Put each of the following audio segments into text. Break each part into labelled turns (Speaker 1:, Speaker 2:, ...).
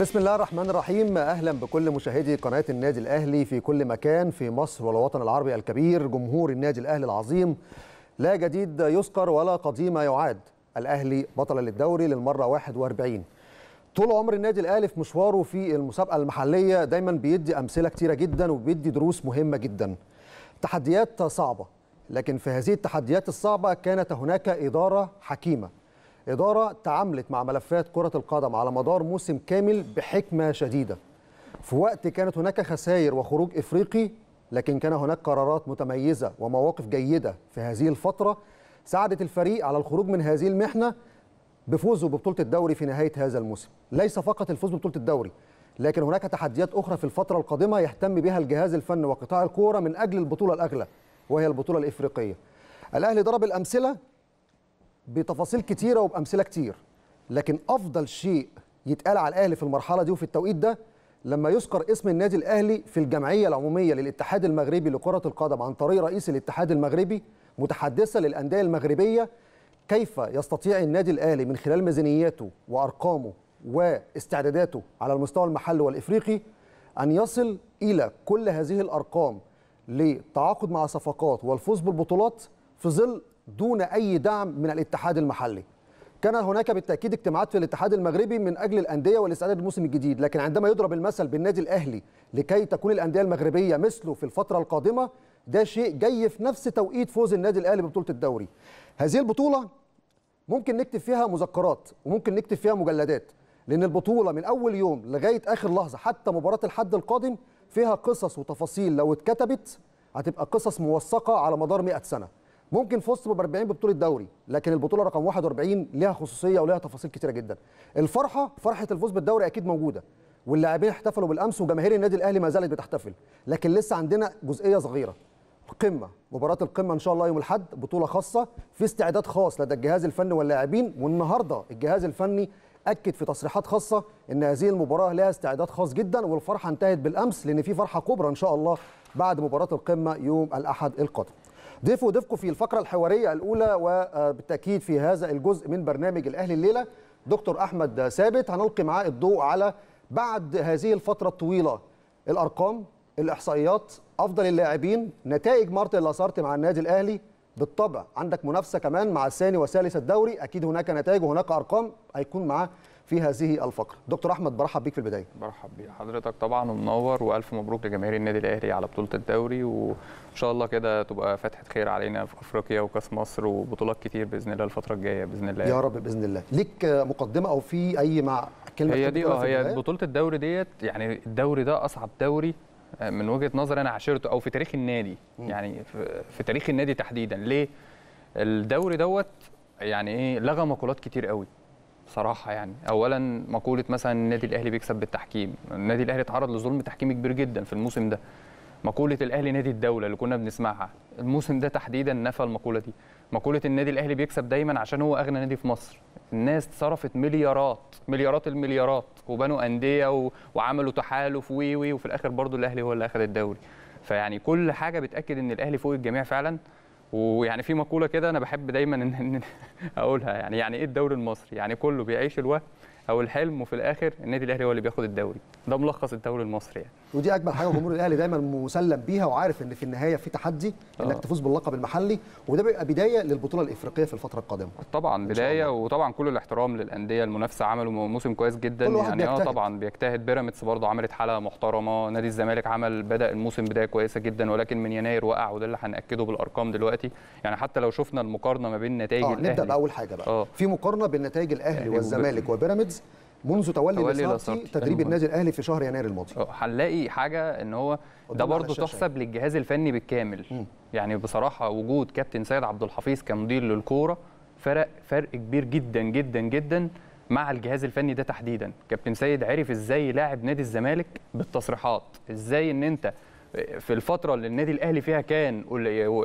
Speaker 1: بسم الله الرحمن الرحيم اهلا بكل مشاهدي قناه النادي الاهلي في كل مكان في مصر والوطن العربي الكبير جمهور النادي الاهلي العظيم لا جديد يذكر ولا قديم يعاد الاهلي بطل للدوري للمره 41 طول عمر النادي الاهلي في مشواره في المسابقه المحليه دايما بيدي امثله كثيره جدا وبيدي دروس مهمه جدا تحديات صعبه لكن في هذه التحديات الصعبه كانت هناك اداره حكيمه إدارة تعاملت مع ملفات كرة القدم على مدار موسم كامل بحكمة شديدة في وقت كانت هناك خسائر وخروج إفريقي لكن كان هناك قرارات متميزة ومواقف جيدة في هذه الفترة ساعدت الفريق على الخروج من هذه المحنة بفوزه ببطولة الدوري في نهاية هذا الموسم ليس فقط الفوز ببطولة الدوري لكن هناك تحديات أخرى في الفترة القادمة يهتم بها الجهاز الفني وقطاع الكورة من أجل البطولة الأغلى وهي البطولة الإفريقية الأهلي ضرب الأمثلة بتفاصيل كتيره وبامثله كتير لكن افضل شيء يتقال على الاهلي في المرحله دي وفي التوقيت ده لما يذكر اسم النادي الاهلي في الجمعيه العموميه للاتحاد المغربي لكره القدم عن طريق رئيس الاتحاد المغربي متحدثه للانديه المغربيه كيف يستطيع النادي الاهلي من خلال ميزانياته وارقامه واستعداداته على المستوى المحلي والافريقي ان يصل الى كل هذه الارقام للتعاقد مع صفقات والفوز بالبطولات في ظل دون اي دعم من الاتحاد المحلي كان هناك بالتاكيد اجتماعات في الاتحاد المغربي من اجل الانديه والاستعداد للموسم الجديد لكن عندما يضرب المثل بالنادي الاهلي لكي تكون الانديه المغربيه مثله في الفتره القادمه ده شيء جاي في نفس توقيت فوز النادي الاهلي ببطوله الدوري هذه البطوله ممكن نكتب فيها مذكرات وممكن نكتب فيها مجلدات لان البطوله من اول يوم لغايه اخر لحظه حتى مباراه الحد القادم فيها قصص وتفاصيل لو اتكتبت هتبقى قصص موثقه على مدار 100 سنه ممكن في وسط 40 ببطوله دوري لكن البطوله رقم 41 ليها خصوصيه وليها تفاصيل كتيره جدا الفرحه فرحه الفوز بالدوري اكيد موجوده واللاعبين احتفلوا بالامس وجماهير النادي الاهلي ما زالت بتحتفل لكن لسه عندنا جزئيه صغيره قمه مباراه القمه ان شاء الله يوم الاحد بطوله خاصه في استعداد خاص لدى الجهاز الفني واللاعبين والنهارده الجهاز الفني اكد في تصريحات خاصه ان هذه المباراه لها استعداد خاص جدا والفرحه انتهت بالامس لان في فرحه كبرى ان شاء الله بعد مباراه القمه يوم الاحد القادم ضيف وضيفكم في الفقرة الحوارية الأولى وبالتأكيد في هذا الجزء من برنامج الأهلي الليلة دكتور أحمد ثابت هنلقي معاه الضوء على بعد هذه الفترة الطويلة الأرقام الإحصائيات أفضل اللاعبين نتائج مارتن لاسارت مع النادي الأهلي بالطبع عندك منافسة كمان مع الثاني وثالث الدوري أكيد هناك نتائج وهناك أرقام هيكون معاه في هذه الفقره دكتور احمد برحب بيك في البدايه برحب
Speaker 2: بحضرتك طبعا ومنور والف مبروك لجماهير النادي الاهلي على بطوله الدوري وان شاء الله كده تبقى فتحه خير علينا في افريقيا وكاس مصر وبطولات كتير باذن الله الفتره الجايه باذن الله يا رب
Speaker 1: باذن الله ليك مقدمه او في اي مع كلمه هي دي اه هي
Speaker 2: بطوله الدوري ديت يعني الدوري ده اصعب دوري آه، من وجهه نظري انا عاشرته او في تاريخ النادي م. يعني في تاريخ النادي تحديدا ليه الدوري دوت يعني ايه لغى مقولات كتير قوي بصراحه يعني اولا مقوله مثلا النادي الاهلي بيكسب بالتحكيم النادي الاهلي اتعرض لظلم تحكيمي كبير جدا في الموسم ده مقوله الاهلي نادي الدوله اللي كنا بنسمعها الموسم ده تحديدا نفى المقوله دي مقوله النادي الاهلي بيكسب دايما عشان هو اغنى نادي في مصر الناس صرفت مليارات مليارات المليارات وبنوا انديه و... وعملوا تحالف وي وي وفي الاخر برضو الاهلي هو اللي اخذ الدوري فيعني كل حاجه بتاكد ان الاهلي فوق الجميع فعلا ويعني في مقوله كده انا بحب دايما ان اقولها يعني يعني ايه الدوري المصري يعني كله بيعيش الوهم او الحلم وفي الاخر النادي الاهلي هو اللي بياخد الدوري ده ملخص الدوري المصري يعني
Speaker 1: ودي اجمل حاجه جمهور الاهلي دايما مسلم بيها وعارف ان في النهايه في تحدي انك آه. تفوز باللقب المحلي وده بيبقى بدايه للبطوله الافريقيه في الفتره القادمه
Speaker 2: طبعا بدايه وطبعا كل الاحترام للانديه المنافسه عملوا موسم كويس جدا يعني اه طبعا بيجتهد بيراميدز برضه عملت حاله محترمه نادي الزمالك عمل بدا الموسم بدايه كويسه جدا ولكن من يناير وقع وده اللي هناكده بالارقام دلوقتي يعني حتى لو شفنا المقارنه ما بين نتائج آه الاهلي نبدا باول حاجه بقى أوه.
Speaker 1: في مقارنه بين نتائج الاهلي والزمالك وبيراميدز منذ تولي, تولي لصارتي تدريب أيوة. النادي الاهلي في شهر يناير الماضي
Speaker 2: هنلاقي حاجه ان هو ده برضه تحسب للجهاز الفني بالكامل م. يعني بصراحه وجود كابتن سيد عبد الحفيظ كمدير للكوره فرق فرق كبير جدا جدا جدا مع الجهاز الفني ده تحديدا كابتن سيد عرف ازاي لاعب نادي الزمالك بالتصريحات ازاي ان انت في الفتره اللي النادي الاهلي فيها كان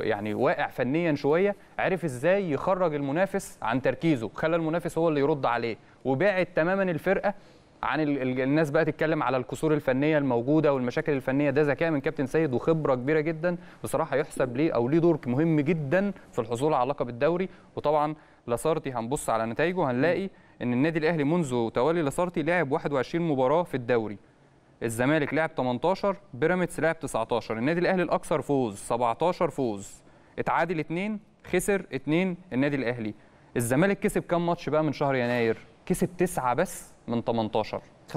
Speaker 2: يعني واقع فنيا شويه عرف ازاي يخرج المنافس عن تركيزه خلى المنافس هو اللي يرد عليه وبعد تماما الفرقه عن الناس بقى تتكلم على الكسور الفنيه الموجوده والمشاكل الفنيه ده ذكاء من كابتن سيد وخبره كبيره جدا بصراحه يحسب ليه او ليه دور مهم جدا في الحصول على لقب الدوري وطبعا لاسارتي هنبص على نتائجه هنلاقي ان النادي الاهلي منذ توالي لاسارتي لعب 21 مباراه في الدوري الزمالك لعب 18 بيراميدز لعب 19 النادي الاهلي الاكثر فوز 17 فوز اتعادل 2 خسر 2 النادي الاهلي الزمالك كسب كام ماتش بقى من شهر يناير كسب 9 بس من 18 50% 50%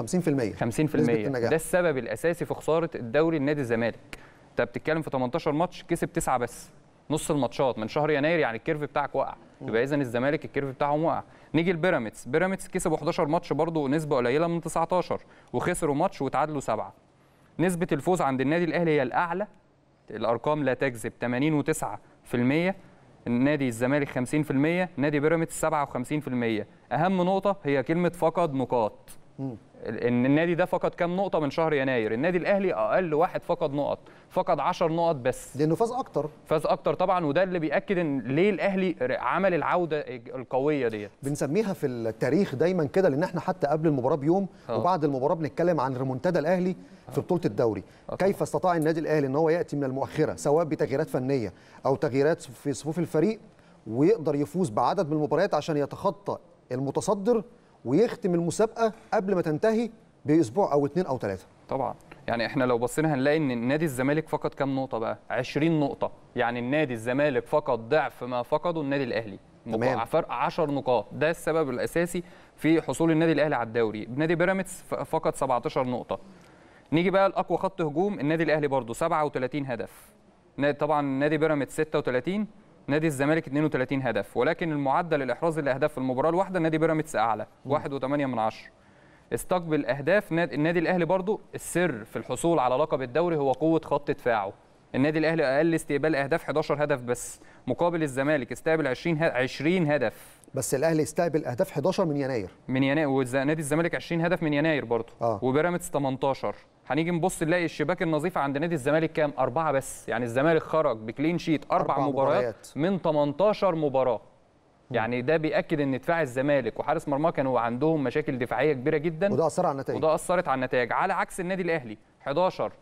Speaker 2: ده السبب الاساسي في خساره الدوري لنادي الزمالك انت بتتكلم في 18 ماتش كسب 9 بس نص الماتشات من شهر يناير يعني الكيرف بتاعك وقع يبقى اذا الزمالك الكيرف بتاعهم وقع نيجي لبيراميدز بيراميدز كسبوا 11 ماتش برضه نسبه قليله من 19 وخسروا ماتش وتعادلوا سبعه نسبه الفوز عند النادي الاهلي هي الاعلى الارقام لا تكذب 89% النادي الزمالك 50% نادي بيراميدز 57% اهم نقطه هي كلمه فقد نقاط ان النادي ده فقد كام نقطه من شهر يناير النادي الاهلي اقل واحد فقد نقط فقد 10 نقط بس لانه فاز اكتر فاز اكتر طبعا وده اللي بياكد ان ليه الاهلي عمل العوده القويه ديت
Speaker 1: بنسميها في التاريخ دايما كده لان احنا حتى قبل المباراه بيوم أوه. وبعد المباراه بنتكلم عن ريمونتادا الاهلي في بطوله الدوري أوه. كيف استطاع النادي الاهلي ان هو ياتي من المؤخره سواء بتغييرات فنيه او تغييرات في صفوف الفريق ويقدر يفوز بعدد من المباريات عشان يتخطى المتصدر ويختم المسابقه قبل ما تنتهي باسبوع او اثنين او ثلاثه طبعا
Speaker 2: يعني احنا لو بصينا هنلاقي ان نادي الزمالك فقد كام نقطه بقى 20 نقطه يعني النادي الزمالك فقد ضعف ما فقده النادي الاهلي تمام. فرق 10 نقاط ده السبب الاساسي في حصول النادي الاهلي على الدوري نادي بيراميدز فقد 17 نقطه نيجي بقى لاقوى خط هجوم النادي الاهلي برضه 37 هدف طبعا نادي بيراميدز 36 نادي الزمالك 32 هدف ولكن المعدل الاحراز الاهداف في المباراه الواحده نادي بيراميدز اعلى 1.8 من 10 استقبل اهداف النادي الاهلي برضو السر في الحصول على لقب الدوري هو قوه خط دفاعه النادي الاهلي اقل استقبال اهداف 11 هدف بس مقابل الزمالك استقبل 20 20 هدف
Speaker 1: بس الاهلي استقبل اهداف 11 من يناير
Speaker 2: من يناير ونادي الزمالك 20 هدف من يناير برضه آه. وبيراميدز 18 هنيجي نبص نلاقي الشباك النظيفه عند نادي الزمالك كام؟ اربعه بس، يعني الزمالك خرج بكلين شيت اربع, أربع مباريات, مباريات من 18 مباراه. يعني ده بياكد ان دفاع الزمالك وحارس مرماه كانوا عندهم مشاكل دفاعيه كبيره جدا وده اثر على النتائج وده اثرت على النتائج على عكس النادي الاهلي 11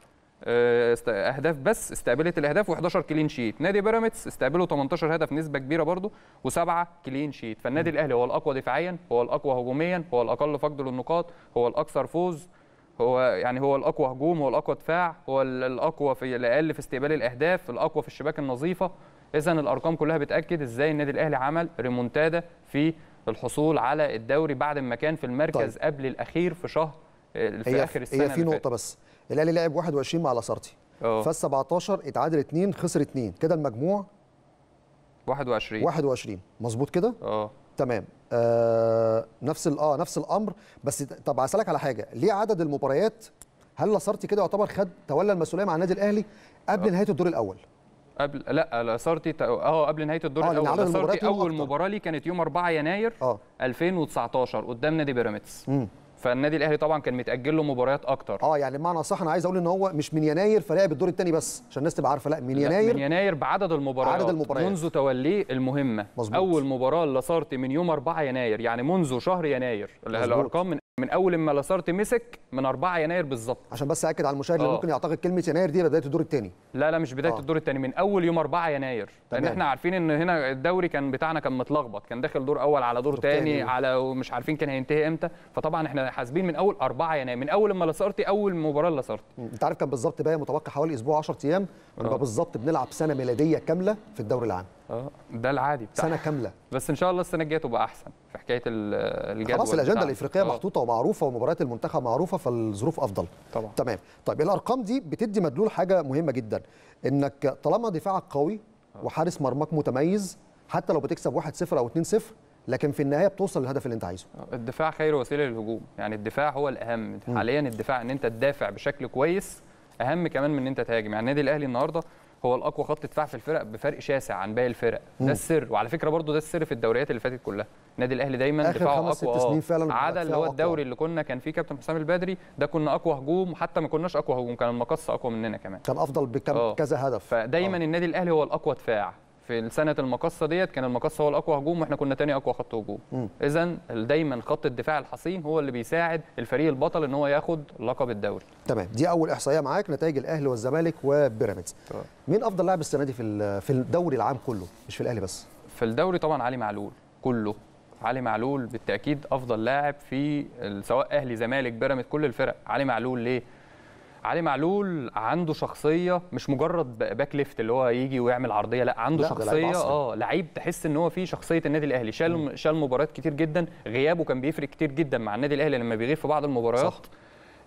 Speaker 2: آه، اهداف بس استقبلت الاهداف و11 كلين شيت نادي بيراميدز استقبلوا 18 هدف نسبه كبيره برضه وسبعه كلين شيت فالنادي الاهلي هو الاقوى دفاعيا هو الاقوى هجوميا هو الاقل فقد للنقاط هو الاكثر فوز هو يعني هو الاقوى هجوم هو الاقوى دفاع هو الاقوى في الاقل في استقبال الاهداف الاقوى في الشباك النظيفه اذا الارقام كلها بتاكد ازاي النادي الاهلي عمل ريمونتادا في الحصول على الدوري بعد ما كان في المركز طيب. قبل الاخير في شهر آه، في اخر السنه هي في نقطه
Speaker 1: بس الاهلي لعب 21 مع لاسارتي فاز 17 اتعادل 2 خسر 2 كده المجموع 21 21 مظبوط كده اه تمام آه نفس اه نفس الامر بس طب هسالك على حاجه ليه عدد المباريات هل لاسارتي كده يعتبر خد تولى المسؤوليه مع النادي الاهلي قبل أوه. نهايه الدور الاول
Speaker 2: قبل لا لاسارتي اه قبل نهايه الدور آه، الاول لاسارتي اول مباراه لي كانت يوم 4 يناير آه. 2019 قدام نادي بيراميدز فالنادي الاهلي طبعا كان متاجل له مباريات اكتر
Speaker 1: اه يعني بمعنى صح انا عايز اقول ان هو مش من يناير فلعب الدور الثاني بس عشان الناس تبقى عارفه لا من يناير لا من
Speaker 2: يناير بعدد المباريات عدد المباريات منذ توليه المهمه مزبوط. اول مباراه لصارتي من يوم 4 يناير يعني منذ شهر يناير الارقام من من اول ما لاسارت مسك من 4 يناير
Speaker 1: بالظبط عشان بس اكد على المشاهد اللي آه. ممكن يعتقد كلمه يناير دي بدايه الدور الثاني
Speaker 2: لا لا مش بدايه أوه. الدور الثاني من اول يوم 4 يناير لان احنا عارفين ان هنا الدوري كان بتاعنا كان متلخبط كان داخل دور اول على دور ثاني على ومش عارفين كان هينتهي امتى فطبعا احنا حاسبين من اول 4 يناير من اول ما لاسارتي
Speaker 1: اول مباراه لاسارتي انت عارف كان بالظبط بقى متوقع حوالي اسبوع 10 ايام آه. بالظبط بنلعب سنه ميلاديه كامله في الدوري العام اه ده العادي بتاع سنه كامله
Speaker 2: بس ان شاء الله السنه الجايه تبقى احسن في حكايه الجدول خلاص الاجنده الافريقيه آه. محطوطه
Speaker 1: ومعروفه ومباريات المنتخب معروفه فالظروف افضل طبعا تمام طيب الارقام دي بتدي مدلول حاجه مهمه جدا انك طالما دفاعك قوي آه. وحارس مرماك متميز حتى لو بتكسب 1-0 او 2-0 لكن في النهايه بتوصل للهدف اللي انت عايزه
Speaker 2: الدفاع خير وسيله للهجوم يعني الدفاع هو الاهم حاليا الدفاع ان انت تدافع بشكل كويس اهم كمان من ان انت تهاجم يعني النادي الاهلي النهارده هو الاقوى خط دفاع في الفرق بفرق شاسع عن باقي الفرق مم. ده السر وعلى فكره برضو ده السر في الدوريات اللي فاتت كلها النادي الاهلي دايما آخر دفاعه خمس اقوى ست سنين فعلا آه، عدا اللي هو الدوري اللي كنا كان فيه كابتن حسام البدري ده كنا اقوى هجوم حتى ما كناش اقوى هجوم كان المقص اقوى مننا كمان كان افضل
Speaker 1: بكذا
Speaker 2: آه. هدف فدايما آه. النادي الاهلي هو الاقوى دفاع في سنه المقصه ديت كان المقصه هو الاقوى هجوم واحنا كنا تاني اقوى خط هجوم اذا دايما خط الدفاع الحصين هو اللي بيساعد الفريق البطل ان هو ياخد لقب الدوري
Speaker 1: تمام دي اول احصائيه معاك نتائج الاهلي والزمالك وبيراميدز مين افضل لاعب السنه دي في في الدوري العام كله مش في الاهلي بس
Speaker 2: في الدوري طبعا علي معلول كله علي معلول بالتاكيد افضل لاعب في سواء اهلي زمالك بيراميدز كل الفرق علي معلول ليه علي معلول عنده شخصيه مش مجرد باك ليفت اللي هو يجي ويعمل عرضيه لا عنده لا شخصيه اه لعيب تحس ان هو فيه شخصيه النادي الاهلي شال م. شال مباريات كتير جدا غيابه كان بيفرق كتير جدا مع النادي الاهلي لما بيغيب في بعض المباريات صح.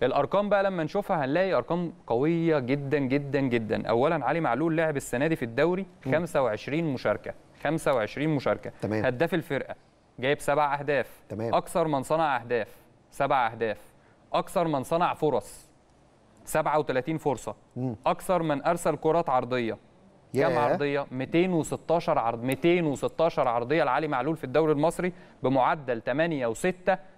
Speaker 2: الارقام بقى لما نشوفها هنلاقي ارقام قويه جدا جدا جدا اولا علي معلول لعب السنه دي في الدوري 25 مشاركه 25 مشاركه تمام. هداف الفرقه جايب سبع اهداف تمام. اكثر من صنع اهداف سبع اهداف اكثر من صنع فرص 37 فرصه اكثر من ارسل كرات عرضيه
Speaker 1: كم عرضيه
Speaker 2: 216 عرض 216 عرضيه لعلي معلول في الدوري المصري بمعدل 8 و6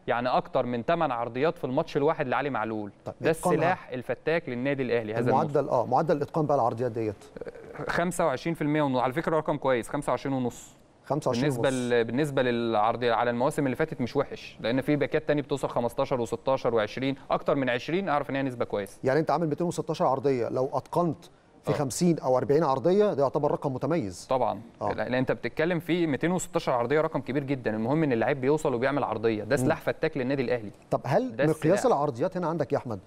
Speaker 2: يعني اكثر من 8 عرضيات في الماتش الواحد لعلي معلول طيب ده السلاح الفتاك للنادي الاهلي هذا المعدل
Speaker 1: المصر. اه معدل اتقان بقى العرضيات ديت
Speaker 2: 25% ونص على فكره رقم كويس 25 ونص 25 بالنسبه ل... بالنسبه للعرض على المواسم اللي فاتت مش وحش لان في باكات تاني بتوصل 15 و16 و20 اكتر من 20 اعرف ان هي
Speaker 1: نسبه كويسه يعني انت عامل 216 عرضيه لو اتقنت في أوه. 50 او 40 عرضيه ده يعتبر رقم متميز
Speaker 2: طبعا أوه. لان انت بتتكلم في 216 عرضيه رقم كبير جدا المهم ان اللعيب بيوصل وبيعمل عرضيه ده سلاح فتاك للنادي الاهلي
Speaker 1: طب هل مقياس العرضيات هنا عندك يا احمد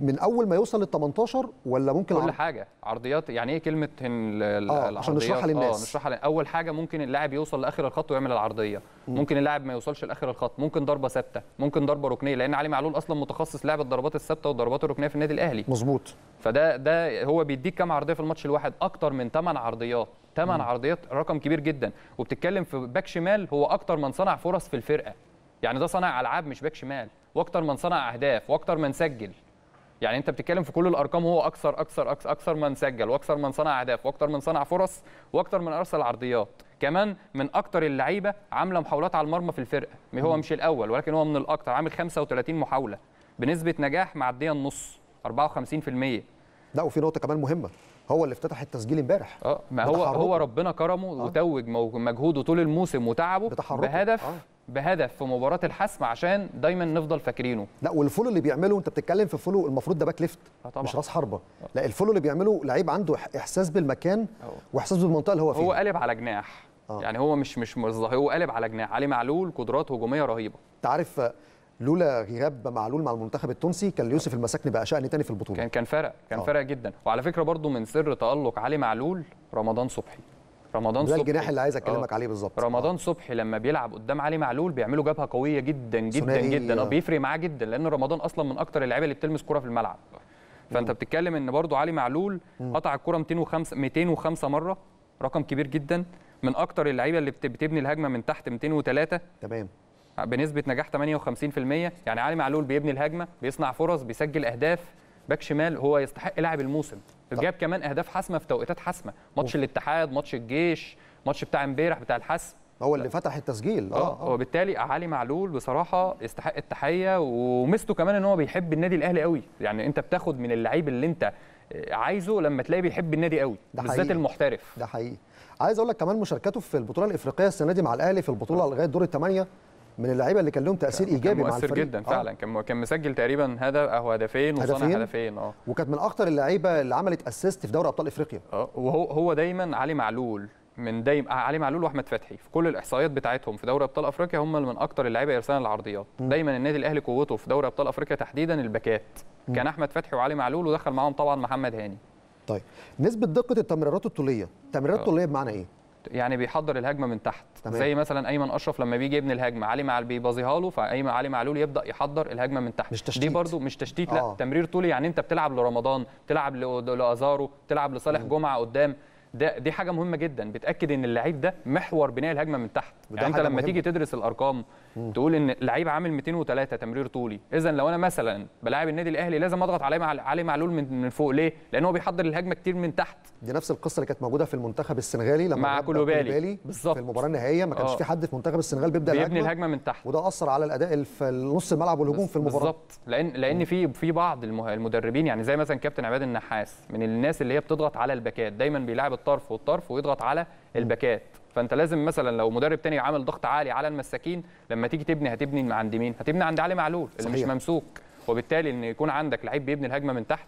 Speaker 1: من اول ما يوصل لل 18 ولا ممكن كل
Speaker 2: حاجه عرضيات يعني ايه كلمه ال... آه العرضيات عشان آه، نشرحها للناس اه نشرحها اول حاجه ممكن اللاعب يوصل لاخر الخط ويعمل العرضيه ممكن اللاعب ما يوصلش لاخر الخط ممكن ضربه ثابته ممكن ضربه ركنيه لان علي معلول اصلا متخصص لعب الضربات الثابته والضربات الركنيه في النادي الاهلي مظبوط فده ده هو بيديك كام عرضيه في الماتش الواحد اكتر من 8 عرضيات 8 عرضيات رقم كبير جدا وبتتكلم في باك شمال هو اكتر من صنع فرص في الفرقه يعني ده صنع العاب مش باك شمال واكتر من صنع اهداف واكتر من سجل يعني انت بتتكلم في كل الارقام هو اكثر اكثر اكثر, أكثر من سجل واكثر من صنع اهداف واكثر من صنع فرص واكثر من ارسل عرضيات كمان من اكثر اللعيبه عامله محاولات على المرمى في الفرقه هو مش الاول ولكن هو من الاكثر عامل 35 محاوله بنسبه نجاح معديه النص 54%
Speaker 1: لا وفي نقطه كمان مهمه هو اللي افتتح التسجيل امبارح
Speaker 2: اه ما هو هو ربنا كرمه آه. وتوج مجهوده طول الموسم وتعبه بهدف آه. بهدف في مباراه الحسم عشان دايما نفضل فاكرينه
Speaker 1: لا والفولو اللي بيعمله انت بتتكلم في فولو المفروض ده باك ليفت اه طبعا. مش راس حربه اه. لا الفولو اللي بيعمله لعيب عنده احساس بالمكان اه. واحساس بالمنطقه اللي هو فيها هو
Speaker 2: قالب على جناح آه. يعني هو مش مش مظهر هو قالب على جناح علي معلول قدرات هجوميه رهيبه
Speaker 1: انت عارف لولا غياب معلول مع المنتخب التونسي كان يوسف المساكني بقى شأن تاني في البطوله كان كان فرق كان آه. فرق
Speaker 2: جدا وعلى فكره برضو من سر تالق علي معلول رمضان صبحي رمضان ده صبحي الجناح اللي عايز اكلمك آه. عليه بالظبط رمضان صبحي لما بيلعب قدام علي معلول بيعملوا جبهه قويه جدا جدا جدا آه،, اه بيفرق معاه جدا لان رمضان اصلا من اكتر اللعيبه اللي بتلمس كوره في الملعب فانت بتتكلم ان برده علي معلول قطع الكوره 205 205 مره رقم كبير جدا من اكتر اللعيبه اللي بتبني الهجمه من تحت 203 تمام آه، بنسبه نجاح 58% يعني علي معلول بيبني الهجمه بيصنع فرص بيسجل اهداف باك شمال هو يستحق لاعب الموسم جاب كمان اهداف حاسمه في توقيتات حاسمه ماتش الاتحاد ماتش الجيش ماتش بتاع امبارح بتاع الحسم
Speaker 1: هو اللي فتح التسجيل اه, آه،, آه.
Speaker 2: وبالتالي علي معلول بصراحه يستحق التحيه وميزته كمان ان هو بيحب النادي الاهلي قوي يعني انت بتاخد من اللعيب اللي انت عايزه لما تلاقيه بيحب النادي قوي بالذات المحترف
Speaker 1: ده حقيقي عايز اقول لك كمان مشاركته في البطوله الافريقيه السنه دي مع الاهلي في البطوله لغايه دور الثمانيه من اللعيبه اللي كان لهم تاثير كان ايجابي مع الفريق جدا آه. فعلا
Speaker 2: كان كان مسجل تقريبا هدف او آه، هدفين وصنع هدفين
Speaker 1: اه وكانت من اخطر اللعيبه اللي عملت اسيست في دوري ابطال افريقيا اه
Speaker 2: وهو هو دايما علي معلول من دايما آه، علي معلول واحمد فتحي في كل الاحصائيات بتاعتهم في دوري ابطال افريقيا هم من اكتر اللعيبه ارسالا للعرضيات دايما النادي الاهلي قوته في دوري ابطال افريقيا تحديدا الباكات كان احمد فتحي وعلي معلول ودخل معاهم طبعا محمد هاني
Speaker 1: طيب نسبه دقه التمريرات الطوليه التمريرات الطوليه بمعنى ايه
Speaker 2: يعني بيحضر الهجمه من تحت تمام. زي مثلا ايمن اشرف لما بيجي يبني الهجمه علي معلول بيباظيها له فايمن علي معلول يبدا يحضر الهجمه من تحت مش تشتيت. دي برده مش تشتيت آه. لا تمرير طولي يعني انت بتلعب لرمضان تلعب لازارو تلعب لصالح جمعه قدام ده دي حاجه مهمه جدا بتاكد ان اللعيب ده محور بناء الهجمه من تحت يعني انت لما مهمة. تيجي تدرس الارقام مم. تقول ان لعيب عامل 203 تمرير طولي اذا لو انا مثلا بلاعب النادي الاهلي لازم اضغط عليه مع علي معلول من من فوق ليه لان هو بيحضر الهجمه كتير من تحت
Speaker 1: دي نفس القصه اللي كانت موجوده في المنتخب السنغالي لما مع كولوبالي بالظبط في المباراه النهائيه ما كانش آه. في حد في منتخب السنغال بيبدا بيبني الهجمه من تحت وده اثر على الاداء في نص الملعب والهجوم في المباراه بالظبط
Speaker 2: لان لان في في بعض المدربين يعني زي مثلا كابتن عماد النحاس من الناس اللي هي بتضغط على الباكات دايما بيلعب الطرف والطرف ويضغط على الباكات فانت لازم مثلا لو مدرب تاني عامل ضغط عالي على المساكين لما تيجي تبني هتبني عند مين؟ هتبني عند علي معلول اللي مش ممسوك وبالتالي ان يكون عندك لعيب بيبني الهجمه من تحت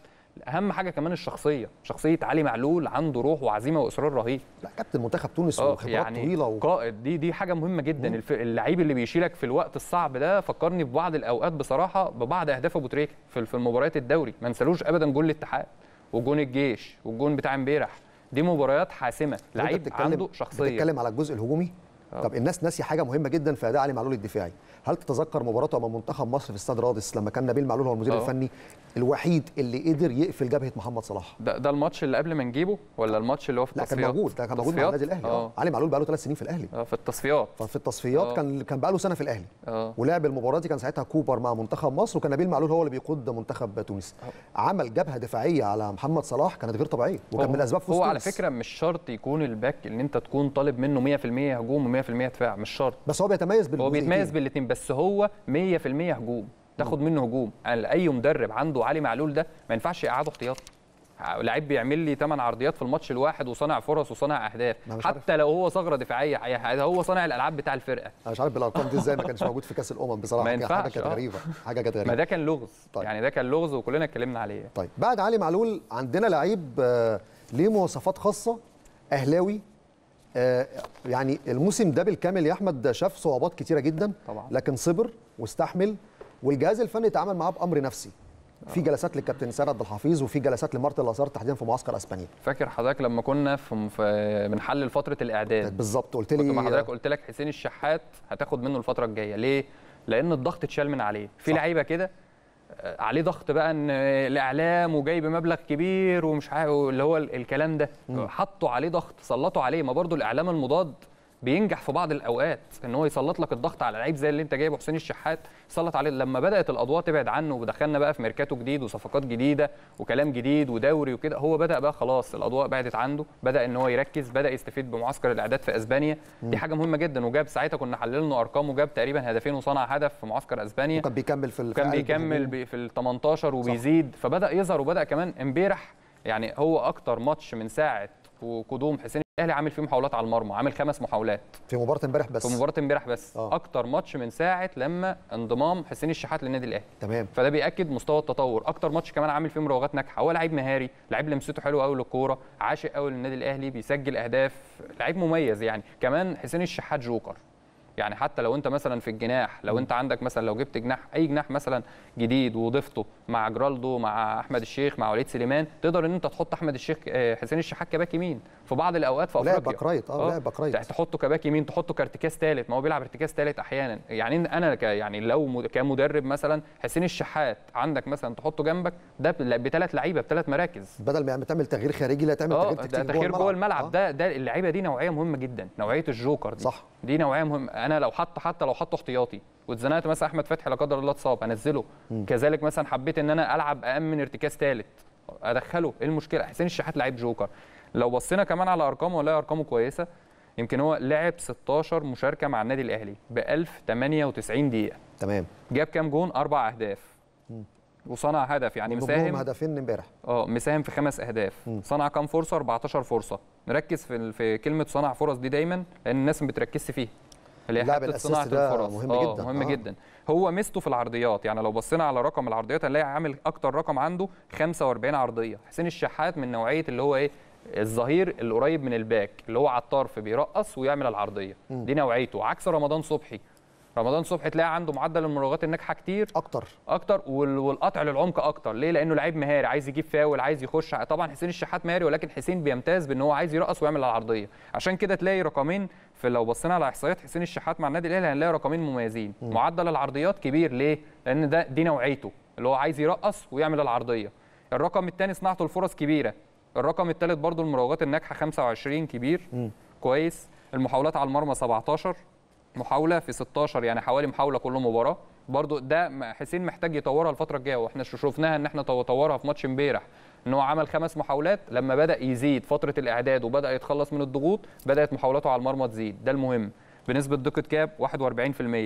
Speaker 2: اهم حاجه كمان الشخصيه شخصيه علي معلول عنده روح وعزيمه واصرار رهيب لا كابتن منتخب تونس آه، وخبرات يعني طويله و... قائد دي دي حاجه مهمه جدا مم. اللعيب اللي بيشيلك في الوقت الصعب ده فكرني ببعض الاوقات بصراحه ببعض اهداف ابو تريكه في, في المباريات الدوري ما نسالوش ابدا جول الاتحاد وجون الجيش والجون بتاع امبارح دي مباريات
Speaker 1: حاسمه لعيب عنده شخصيه بتتكلم على الجزء الهجومي آه. طب الناس ناسي حاجه مهمه جدا في اداء علي معلول الدفاعي هل تتذكر مباراته امام منتخب مصر في استاد رادس لما كان نبيل معلول هو المدير أوه. الفني الوحيد اللي قدر يقفل جبهه محمد صلاح
Speaker 2: ده, ده الماتش اللي قبل ما نجيبه ولا الماتش اللي هو في التصفيات لا كان موجود ده كان موجود مع النادي الاهلي اه, آه. علي
Speaker 1: معلول بقى له ثلاث سنين في الاهلي
Speaker 2: اه في التصفيات
Speaker 1: ففي آه، التصفيات أوه. كان كان بقى له سنه في الاهلي اه ولعب المباراه دي كان ساعتها كوبر مع منتخب مصر وكان نبيل معلول هو اللي بيقود منتخب تونس آه. عمل جبهه دفاعيه على محمد صلاح كانت غير طبيعيه وكان من الاسباب فوز هو على فكره
Speaker 2: مش شرط يكون الباك ان انت تكون طالب منه 100% هجوم و100% دفاع مش شرط بس هو بيتميز هو بيتميز بالاثنين بس هو 100% هجوم تاخد منه هجوم اي مدرب عنده علي معلول ده ما ينفعش يقعده احتياطي لعيب بيعمل لي 8 عرضيات في الماتش الواحد وصانع فرص وصانع اهداف حتى لو هو ثغره دفاعيه هذا هو صانع الالعاب بتاع الفرقه
Speaker 1: انا مش عارف بالارقام دي ازاي ما كانش موجود في كاس الامم بصراحه ما حاجه كانت آه. غريبه حاجه كانت غريبه ما ده
Speaker 2: كان لغز طيب. يعني ده كان لغز وكلنا اتكلمنا عليه
Speaker 1: طيب بعد علي معلول عندنا لعيب آه، ليه مواصفات خاصه اهلاوي آه، يعني الموسم ده بالكامل يا احمد شاف صعوبات كتيره جدا طبعا. لكن صبر واستحمل والجهاز الفني اتعامل معاه بامر نفسي في آه. جلسات للكابتن سيد عبد الحفيظ وفي جلسات لمارتن لازار تحديدا في معسكر اسبانيا
Speaker 2: فاكر حضرتك لما كنا في بنحلل فتره الاعداد بالظبط قلت لي كنت مع حضرتك آه. قلت لك حسين الشحات هتاخد منه الفتره الجايه ليه لان الضغط اتشال من عليه في لعيبه كده آه، عليه ضغط بقى ان الاعلام وجايب مبلغ كبير ومش عارف اللي هو الكلام ده حطوا عليه ضغط سلطوا عليه ما برضو الاعلام المضاد بينجح في بعض الاوقات ان هو يسلط لك الضغط على لعيب زي اللي انت جايبه حسين الشحات سلط عليه لما بدات الاضواء تبعد عنه ودخلنا بقى في ميركاتو جديد وصفقات جديده وكلام جديد ودوري وكده هو بدا بقى خلاص الاضواء بعدت عنده بدا ان هو يركز بدا يستفيد بمعسكر الاعداد في اسبانيا دي حاجه مهمه جدا وجاب ساعتها كنا حللنا ارقامه وجاب تقريبا هدفين وصنع هدف في معسكر اسبانيا وكان بيكمل في كان بيكمل في ال 18 وبيزيد صح. فبدا يظهر وبدا كمان امبارح يعني هو اكتر ماتش من ساعه وقدوم حسين الاهلي عامل فيه محاولات على المرمى عامل خمس محاولات
Speaker 1: في مباراه امبارح بس في مباراه
Speaker 2: امبارح بس آه. اكتر ماتش من ساعه لما انضمام حسين الشحات للنادي الاهلي تمام فده بياكد مستوى التطور اكتر ماتش كمان عامل فيه مراوغات ناجحه هو لعيب مهاري لعيب لمسته حلوه قوي للكوره عاشق قوي للنادي الاهلي بيسجل اهداف لعيب مميز يعني كمان حسين الشحات جوكر يعني حتى لو انت مثلا في الجناح لو انت عندك مثلا لو جبت جناح اي جناح مثلا جديد وضفته مع جرالدو مع احمد الشيخ مع وليد سليمان تقدر ان انت تحط احمد الشيخ آه، حسين الشحات كباك يمين في بعض الاوقات في افريقيا لا باك رايت اه, آه. لا باك رايت تحطه كباك يمين تحطه كارتكاز ثالث ما هو بيلعب ارتكاز ثالث احيانا يعني انا ك يعني لو كمدرب مثلا حسين الشحات عندك مثلا تحطه جنبك ده بثلاث لعيبه بثلاث مراكز
Speaker 1: بدل ما تعمل تغيير خارجي لا تعمل آه، تغيير تغيير جوه
Speaker 2: الملعب ده ده اللعيبه دي نوعيه مهمه جدا نوعيه الجوكر دي صح دي نوعيه مهمه انا لو حط حتى لو حط احتياطي واتزنقت مثلا احمد فتحي لا قدر الله اتصاب هنزله كذلك مثلا حبيت ان انا العب اامن ارتكاز ثالث ادخله ايه المشكله حسين الشحات لعيب جوكر لو بصينا كمان على ارقامه ولا ارقامه كويسه يمكن هو لعب 16 مشاركه مع النادي الاهلي ب 1098 دقيقه تمام جاب كام جون اربع اهداف مم. وصنع هدف يعني مساهم هدفين امبارح اه مساهم في خمس اهداف م. صنع كام فرصه 14 فرصه نركز في في كلمه صنع فرص دي دايما لان الناس ما بتركزش فيها اللي هي حته صناعه الفرص مهم آه جدا مهم آه. جدا هو ميزته في العرضيات يعني لو بصينا على رقم العرضيات هنلاقي عامل اكتر رقم عنده 45 عرضيه حسين الشحات من نوعيه اللي هو ايه الظهير القريب من الباك اللي هو على الطرف بيرقص ويعمل العرضيه م. دي نوعيته عكس رمضان صبحي رمضان صبحي تلاقي عنده معدل المراوغات الناجحه كتير اكتر اكتر والقطع للعمق اكتر ليه لانه لعيب مهاري عايز يجيب فاول عايز يخش طبعا حسين الشحات مهاري ولكن حسين بيمتاز بان هو عايز يرقص ويعمل العرضيه عشان كده تلاقي رقمين فلو بصينا على احصائيات حسين الشحات مع النادي الاهلي هنلاقي رقمين مميزين م. معدل العرضيات كبير ليه لان ده دي نوعيته اللي هو عايز يرقص ويعمل العرضيه الرقم الثاني صناعه الفرص كبيره الرقم الثالث برضو المراوغات الناجحه 25 كبير م. كويس المحاولات على المرمى 17 محاوله في 16 يعني حوالي محاوله كل مباراه برضو ده حسين محتاج يطورها الفتره الجايه واحنا شفناها ان احنا طورها في ماتش امبارح ان هو عمل خمس محاولات لما بدا يزيد فتره الاعداد وبدا يتخلص من الضغوط بدات محاولاته على المرمى تزيد ده المهم بنسبه دقه كاب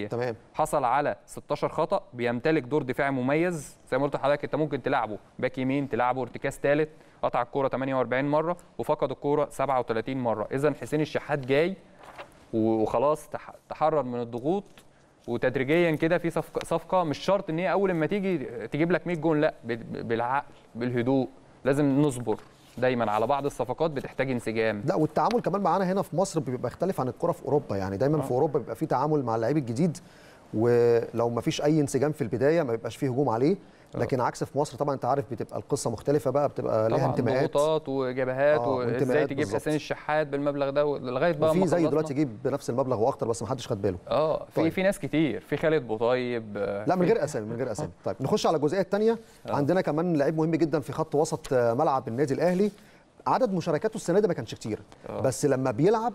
Speaker 2: 41% تمام حصل على 16 خطا بيمتلك دور دفاعي مميز زي ما قلت لحضرتك انت ممكن تلعبه باك يمين تلعبه ارتكاز ثالث قطع الكوره 48 مره وفقد الكوره 37 مره اذا حسين الشحات جاي وخلاص تحرر من الضغوط وتدريجيا كده في صفقه صفقه مش شرط ان هي اول ما تيجي تجيب لك 100 جون لا بالعقل بالهدوء لازم نصبر دايما على بعض الصفقات بتحتاج انسجام لا
Speaker 1: والتعامل كمان معانا هنا في مصر بيبقى يختلف عن الكره في اوروبا يعني دايما آه. في اوروبا بيبقى في تعامل مع اللعيب الجديد ولو ما فيش اي انسجام في البدايه ما بيبقاش فيه هجوم عليه آه. لكن عكس في مصر طبعا انت عارف بتبقى القصه مختلفه بقى بتبقى ليها انتماءات ضغوطات
Speaker 2: وجبهات آه وازاي تجيب حسين الشحات بالمبلغ ده لغايه بقى في زي دلوقتي
Speaker 1: يجيب بنفس المبلغ واكتر بس ما حدش خد باله
Speaker 2: اه في طيب. في ناس كتير في خالد بوطيب آه، لا من غير اسامي من غير اسامي
Speaker 1: آه. طيب نخش على الجزئيه الثانيه آه. عندنا كمان لعيب مهم جدا في خط وسط آه، ملعب النادي الاهلي عدد مشاركاته السنه دي ما كانش كتير أوه. بس لما بيلعب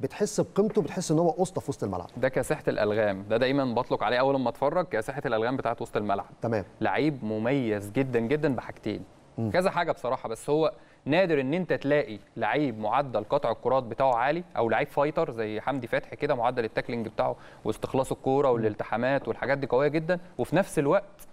Speaker 1: بتحس بقيمته بتحس ان هو اسطى في وسط الملعب
Speaker 2: ده كاسحه الالغام ده دايما بطلق عليه اول ما اتفرج كاسحه الالغام بتاعت وسط الملعب تمام لعيب مميز جدا جدا بحاجتين م. كذا حاجه بصراحه بس هو نادر ان انت تلاقي لعيب معدل قطع الكرات بتاعه عالي او لعيب فايتر زي حمدي فتحي كده معدل التاكلينج بتاعه واستخلاص الكوره والالتحامات والحاجات دي قويه جدا وفي نفس الوقت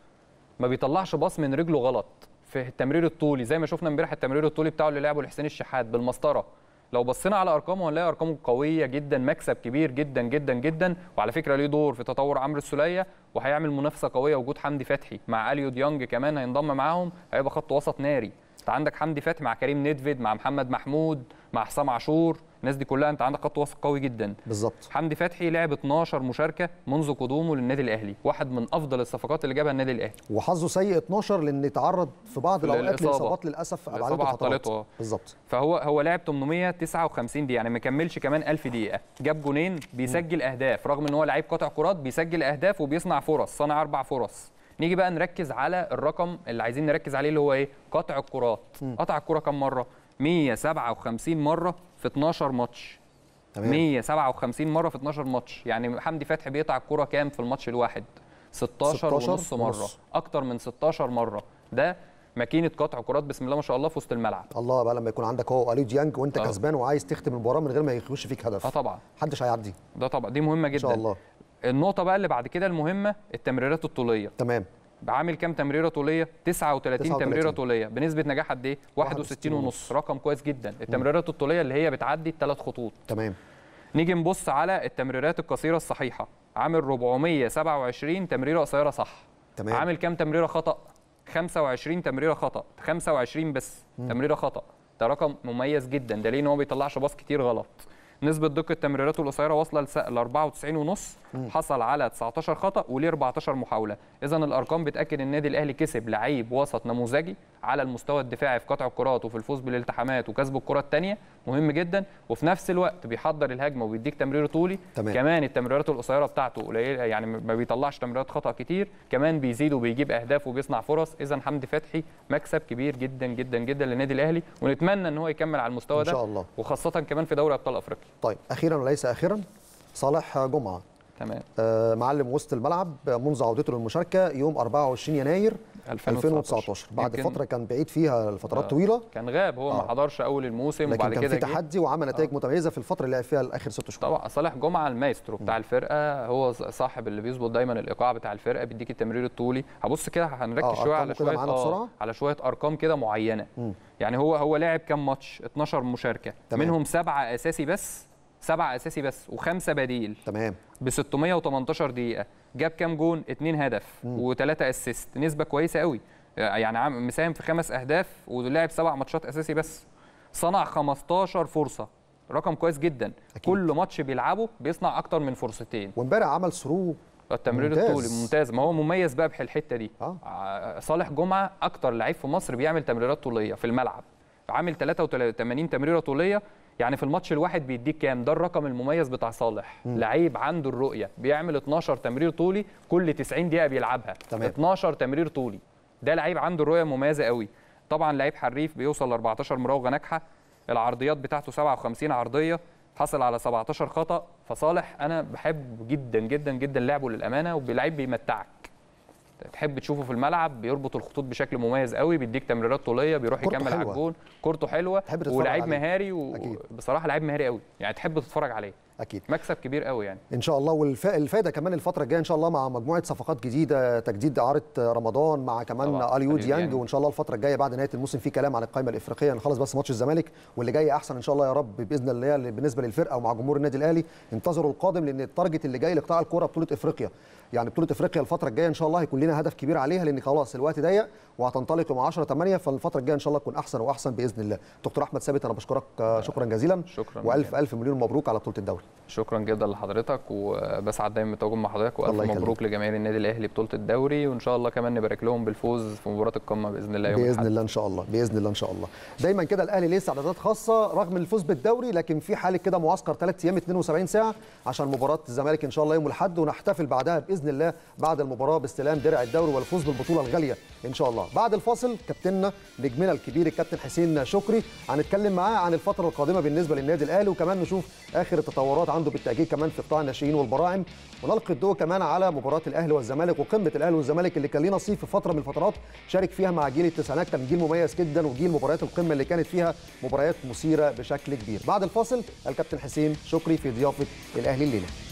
Speaker 2: ما بيطلعش باص من رجله غلط في التمرير الطولي زي ما شفنا امبارح التمرير الطولي بتاعه اللي لعبه لحسين الشحات بالمسطره لو بصينا على ارقامه هنلاقي ارقامه قويه جدا مكسب كبير جدا جدا جدا وعلى فكره ليه دور في تطور عمرو السوليه وهيعمل منافسه قويه وجود حمدي فتحي مع اليو ديانج كمان هينضم معاهم هيبقى خط وسط ناري انت عندك حمدي فتحي مع كريم نيدفيد مع محمد محمود مع حسام عاشور الناس دي كلها انت عندك خط وسط قوي جدا بالظبط حمدي فتحي لعب 12 مشاركه منذ قدومه للنادي الاهلي واحد من افضل الصفقات اللي جابها النادي الاهلي
Speaker 1: وحظه سيء 12 لان تعرض في بعض الاوقات لاصابات للاسف ابعدته فترات
Speaker 2: بالظبط فهو هو لعب 859 دقيقه يعني ما كملش كمان 1000 دقيقه جاب جونين بيسجل اهداف رغم ان هو لعيب قاطع كرات بيسجل اهداف وبيصنع فرص صنع اربع فرص نيجي بقى نركز على الرقم اللي عايزين نركز عليه اللي هو ايه قطع الكرات قطع الكره كم مره 157 مره في 12 ماتش تمام 157 مره في 12 ماتش يعني حمدي فتحي بيقطع الكوره كام
Speaker 1: في الماتش الواحد 16, 16 ونص مره ونص.
Speaker 2: اكتر من 16 مره ده ماكينه قطع كرات بسم الله ما شاء الله في وسط الملعب
Speaker 1: الله بقى لما يكون عندك هو اليو ديانج وانت أه. كسبان وعايز تختم المباراه من غير ما يخش فيك هدف اه طبعا محدش هيعدي
Speaker 2: ده طبعا دي مهمه جدا ان شاء الله النقطه بقى اللي بعد كده المهمه التمريرات الطوليه تمام عامل كام تمريره طوليه 39, 39 تمريره طوليه بنسبه نجاح قد ايه 61 ونص رقم كويس جدا التمريرات الطوليه اللي هي بتعدي الثلاث خطوط تمام نيجي نبص على التمريرات القصيره الصحيحه عامل 427 تمريره قصيره صح تمام عامل كام تمريره خطا 25 تمريره خطا 25 بس مم. تمريره خطا ده رقم مميز جدا ده ليه ان هو ما بيطلعش باص كتير غلط نسبه دقه تمريراته القصيره واصله ل 94.5 حصل على 19 خطا وليه 14 محاوله اذا الارقام بتاكد ان النادي الاهلي كسب لعيب وسط نموذجي على المستوى الدفاعي في قطع الكرات وفي الفوز بالالتحامات وكسب الكره الثانيه مهم جدا وفي نفس الوقت بيحضر الهجمه وبيديك تمرير طولي تمام. كمان التمريرات القصيره بتاعته قليله يعني ما بيطلعش تمريرات خطا كتير كمان بيزيد وبيجيب اهداف وبيصنع فرص اذا حمدي فتحي مكسب كبير جدا جدا جدا للنادي الاهلي ونتمنى ان هو يكمل على المستوى ده ان شاء الله وخاصه كمان في دوري ابطال افريقيا
Speaker 1: طيب اخيرا وليس اخرا صالح جمعه تمام آه معلم وسط الملعب منذ عودته للمشاركه يوم 24 يناير 2019, بعد فتره كان بعيد فيها لفترات آه. طويله
Speaker 2: كان غاب هو آه. ما حضرش اول الموسم وبعد كده كان في
Speaker 1: تحدي وعمل آه. نتائج آه. متميزه في الفتره اللي لعب فيها اخر ست شهور
Speaker 2: طبعا صالح جمعه المايسترو بتاع الفرقه هو صاحب اللي بيظبط دايما الايقاع بتاع الفرقه بيديك التمرير الطولي هبص كده هنركز آه. شويه على شويه آه. على شويه ارقام كده معينه م. يعني هو هو لاعب كام ماتش 12 مشاركه تمام. منهم سبعه اساسي بس سبعه اساسي بس وخمسه بديل تمام ب 618 دقيقه جاب كام جون؟ اثنين هدف وثلاثه اسيست نسبه كويسه قوي آه، يعني مساهم في خمس اهداف ولعب سبع ماتشات اساسي بس صنع 15 فرصه رقم كويس جدا أكيد. كل ماتش بيلعبه بيصنع اكتر من فرصتين وامبارح عمل ثرو التمرير ممتاز. الطولي ممتاز ما هو مميز بقى الحتة دي آه. آه. صالح جمعه اكتر لعيب في مصر بيعمل تمريرات طوليه في الملعب عامل 83 تمريره طوليه يعني في الماتش الواحد بيديك كام ده الرقم المميز بتاع صالح لعيب عنده الرؤيه بيعمل 12 تمرير طولي كل 90 دقيقه بيلعبها تمام. 12 تمرير طولي ده لعيب عنده الرؤيه مميزه قوي طبعا لعيب حريف بيوصل ل 14 مراوغه ناجحه العرضيات بتاعته 57 عرضيه حصل على 17 خطا فصالح انا بحب جدا جدا جدا لعبه للامانه وبلعيب بيمتعك تحب تشوفه في الملعب بيربط الخطوط بشكل مميز قوي بيديك تمريرات طوليه بيروح يكمل على الجون كورته حلوه ولاعيب مهاري وبصراحه لعيب مهاري قوي يعني تحب تتفرج عليه اكيد مكسب كبير قوي يعني
Speaker 1: ان شاء الله والفائده كمان الفتره الجايه ان شاء الله مع مجموعه صفقات جديده تجديد اعاره رمضان مع كمان اليو ديانج وان شاء الله الفتره الجايه بعد نهايه الموسم في كلام عن القائمه الافريقيه نخلص بس ماتش الزمالك واللي جاي احسن ان شاء الله يا رب باذن الله بالنسبه للفرقه ومع جمهور النادي الاهلي انتظروا القادم لان التارجت اللي جاي لقطاع الكوره بطوله افريقيا يعني بطوله افريقيا الفتره الجايه ان شاء الله هيكون لنا هدف كبير عليها لان خلاص الوقت ضيق وهتنطلق مع 10 8 فالفتره الجايه ان شاء الله تكون احسن واحسن باذن الله دكتور احمد ثابت انا بشكرك شكرا جزيلا شكرا والف الف مليون مبروك على بطوله الدوري
Speaker 2: شكرا جدا لحضرتك وبسعد دايما بالتواجد مع حضرتك والف مبروك لجماهير النادي الاهلي بطوله الدوري وان شاء الله كمان نبارك لهم بالفوز في مباراه القمه باذن الله يوم باذن الحد. الله
Speaker 1: ان شاء الله باذن الله ان شاء الله دايما كده الاهلي ليه استعدادات خاصه رغم الفوز بالدوري لكن في حاله كده معسكر ثلاث ايام 72 ساعه عشان مباراه الزمالك ان شاء الله يوم الاحد ونحتفل بعدها باذن الله بعد المباراه باستلام درع الدوري والفوز بالبطوله الغاليه ان شاء الله بعد الفاصل كابتننا نجمنا الكبير الكابتن حسين شكري هنتكلم معاه عن الفتره القادمه بالنسبه للنادي الاهلي وكمان نشوف اخر التطورات مباراه عنده بالتاكيد كمان في قطاع الناشئين والبراعم ونلقي الضوء كمان على مباراه الاهلي والزمالك وقمه الاهلي والزمالك اللي كان ليه نصيب في فتره من الفترات شارك فيها مع جيل التسعينات كان جيل مميز جدا وجيل مباريات القمه اللي كانت فيها مباريات مثيره بشكل كبير بعد الفاصل الكابتن حسين شكري في ضيافه الاهلي الليله